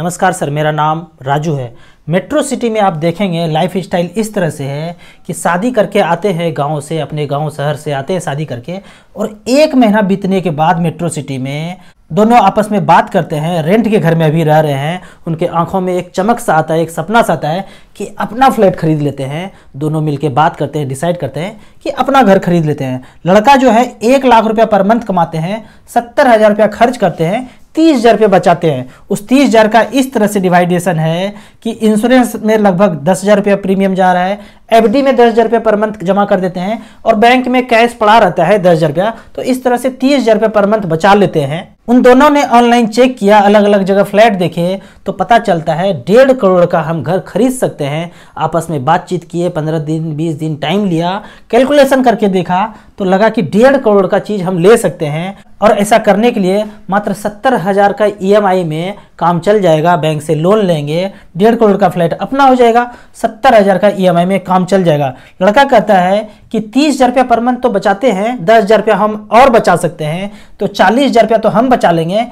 नमस्कार सर मेरा नाम राजू है मेट्रो सिटी में आप देखेंगे लाइफ स्टाइल इस तरह से है कि शादी करके आते हैं गांव से अपने गांव शहर से आते हैं शादी करके और एक महीना बीतने के बाद मेट्रो सिटी में दोनों आपस में बात करते हैं रेंट के घर में अभी रह रहे हैं उनके आंखों में एक चमक सा आता है एक सपना सा आता है कि अपना फ्लैट खरीद लेते हैं दोनों मिलके बात करते हैं डिसाइड करते हैं कि अपना घर खरीद लेते हैं लड़का जो है एक लाख रुपया पर मंथ कमाते हैं सत्तर हज़ार रुपया खर्च करते हैं तीस हज़ार रुपये बचाते हैं उस तीस हज़ार का इस तरह से डिवाइडेशन है कि इंश्योरेंस में लगभग दस हज़ार रुपया प्रीमियम जा रहा है एफडी में दस हज़ार रुपया पर मंथ जमा कर देते हैं और बैंक में कैश पड़ा रहता है दस हज़ार रुपया तो इस तरह से तीस हज़ार रुपया पर मंथ बचा लेते हैं उन दोनों ने ऑनलाइन चेक किया अलग अलग जगह फ्लैट देखे तो पता चलता है डेढ़ करोड़ का हम घर खरीद सकते हैं आपस में बातचीत किए पंद्रह दिन बीस दिन टाइम लिया कैलकुलेशन करके देखा तो लगा कि डेढ़ करोड़ का चीज़ हम ले सकते हैं और ऐसा करने के लिए मात्र सत्तर हज़ार का ईएमआई e में काम चल जाएगा बैंक से लोन लेंगे डेढ़ करोड़ का फ्लैट अपना हो जाएगा सत्तर हज़ार का ईएमआई e में काम चल जाएगा लड़का कहता है कि तीस हज़ार रुपया पर मंथ तो बचाते हैं दस हज़ार रुपया हम और बचा सकते हैं तो चालीस हज़ार रुपया तो हम बचा लेंगे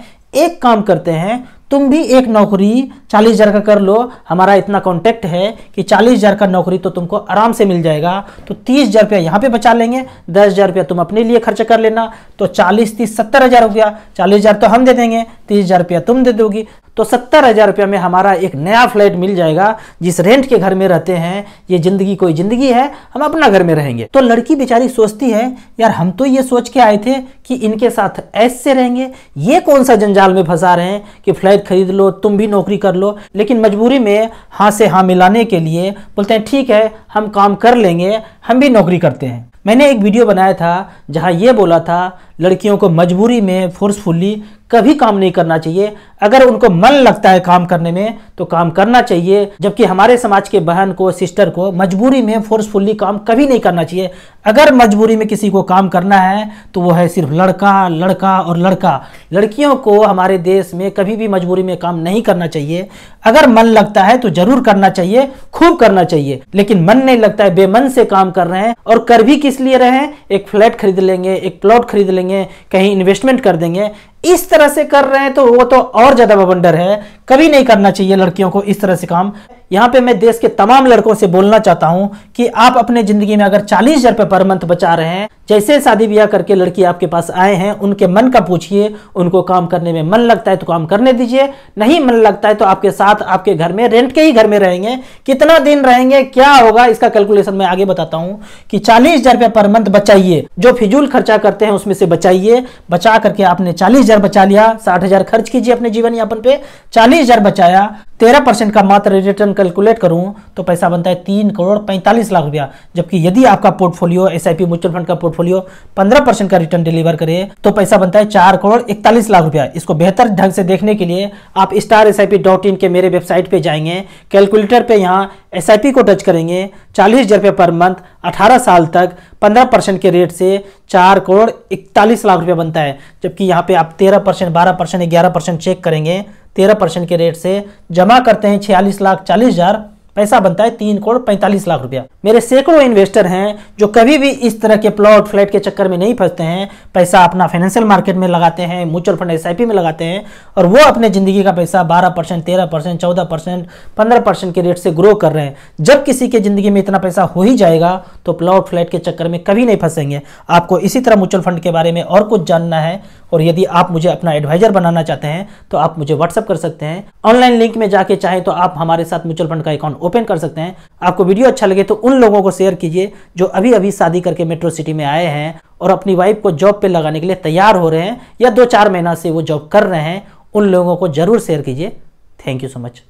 एक काम करते हैं तुम भी एक नौकरी चालीस हज़ार का कर लो हमारा इतना कॉन्टैक्ट है कि चालीस हज़ार का नौकरी तो तुमको आराम से मिल जाएगा तो तीस हज़ार रुपया यहाँ पे बचा लेंगे दस हज़ार रुपया तुम अपने लिए खर्च कर लेना तो चालीस तीस सत्तर हज़ार हो गया चालीस हज़ार तो हम दे देंगे तीस हज़ार रुपया तुम दे दोगी तो सत्तर हज़ार रुपया में हमारा एक नया फ्लैट मिल जाएगा जिस रेंट के घर में रहते हैं ये ज़िंदगी कोई ज़िंदगी है हम अपना घर में रहेंगे तो लड़की बेचारी सोचती है यार हम तो ये सोच के आए थे कि इनके साथ ऐसे रहेंगे ये कौन सा जंजाल में फंसा रहे हैं कि फ्लैट खरीद लो तुम भी नौकरी कर लो लेकिन मजबूरी में हाँ से हाँ मिलाने के लिए बोलते हैं ठीक है हम काम कर लेंगे हम भी नौकरी करते हैं मैंने एक वीडियो बनाया था जहाँ ये बोला था लड़कियों को मजबूरी में फोर्सफुली कभी काम नहीं करना चाहिए अगर उनको मन लगता है काम करने में तो काम करना चाहिए जबकि हमारे समाज के बहन को सिस्टर को मजबूरी में फोर्सफुली काम कभी नहीं करना चाहिए अगर मजबूरी में किसी को काम करना है तो वो है सिर्फ लड़का लड़का और लड़का लड़कियों को हमारे देश में कभी भी मजबूरी में काम नहीं करना चाहिए अगर मन लगता है तो जरूर करना चाहिए खूब करना चाहिए लेकिन मन नहीं लगता है बेमन से काम कर रहे हैं और कर भी किस लिए रहे हैं एक फ्लैट खरीद लेंगे एक प्लॉट खरीद लेंगे देंगे कहीं इन्वेस्टमेंट कर देंगे इस तरह से कर रहे हैं तो वो तो और ज़्यादा बबंडर है कभी नहीं करना चाहिए लड़कियों को इस तरह से काम यहाँ पे मैं देश के तमाम लड़कों से बोलना चाहता हूँ कि आप अपने ज़िंदगी में अगर चालीस हज़ार रुपये पर मंथ बचा रहे हैं जैसे शादी ब्याह करके लड़की आपके पास आए हैं उनके मन का पूछिए उनको काम करने में मन लगता है तो काम करने दीजिए नहीं मन लगता है तो आपके साथ आपके घर में रेंट के ही घर में रहेंगे कितना दिन रहेंगे क्या होगा इसका कैलकुलेशन मैं आगे बताता हूँ कि चालीस हज़ार रुपये पर मंथ बचाइए जो फिजूल खर्चा करते हैं उसमें से बचाइए बचा करके आपने चालीस हज़ार बचा लिया साठ हज़ार खर्च कीजिए अपने जीवन यापन पे चालीस हज़ार बचाया तेरह परसेंट का मात्र रिटर्न कैलकुलेट करूं तो पैसा बनता है तीन करोड़ पैंतालीस लाख रुपया जबकि यदि आपका पोर्टफोलियो एस आई म्यूचुअल फंड का पोर्टफोलियो पंद्रह परसेंट का रिटर्न डिलीवर करे तो पैसा बनता है चार करोड़ इकतालीस लाख रुपया इसको बेहतर ढंग से देखने के लिए आप स्टार एस के मेरे वेबसाइट पर जाएंगे कैलकुलेटर पर यहाँ एस को टच करेंगे चालीस हज़ार रुपये पर मंथ अठारह साल तक पंद्रह परसेंट के रेट से चार करोड़ इकतालीस लाख रुपया बनता है जबकि यहाँ पे आप तेरह परसेंट बारह परसेंट ग्यारह परसेंट चेक करेंगे तेरह परसेंट के रेट से जमा करते हैं छियालीस लाख चालीस हज़ार पैसा बनता है तीन करोड़ पैंतालीस लाख रुपया मेरे सैकड़ों इन्वेस्टर हैं जो कभी भी इस तरह के प्लॉट फ्लैट के चक्कर में नहीं फंसते हैं पैसा अपना फाइनेंशियल मार्केट में लगाते हैं म्यूचुअल फंड एस में लगाते हैं और वो अपने ज़िंदगी का पैसा बारह परसेंट तेरह परसेंट चौदह परसेंट पंद्रह परसेंट के रेट से ग्रो कर रहे हैं जब किसी के ज़िंदगी में इतना पैसा हो ही जाएगा तो प्लॉट फ्लैट के चक्कर में कभी नहीं फंसेंगे आपको इसी तरह म्यूचुअल फंड के बारे में और कुछ जानना है और यदि आप मुझे अपना एडवाइजर बनाना चाहते हैं तो आप मुझे व्हाट्सअप कर सकते हैं ऑनलाइन लिंक में जाके चाहे तो आप हमारे साथ म्यूचुअल फंड का अकाउंट ओपन कर सकते हैं आपको वीडियो अच्छा लगे तो उन लोगों को शेयर कीजिए जो अभी अभी शादी करके मेट्रो सिटी में आए हैं और अपनी वाइफ को जॉब पर लगाने के लिए तैयार हो रहे हैं या दो चार महीना से वो जॉब कर रहे हैं उन लोगों को जरूर शेयर कीजिए थैंक यू सो मच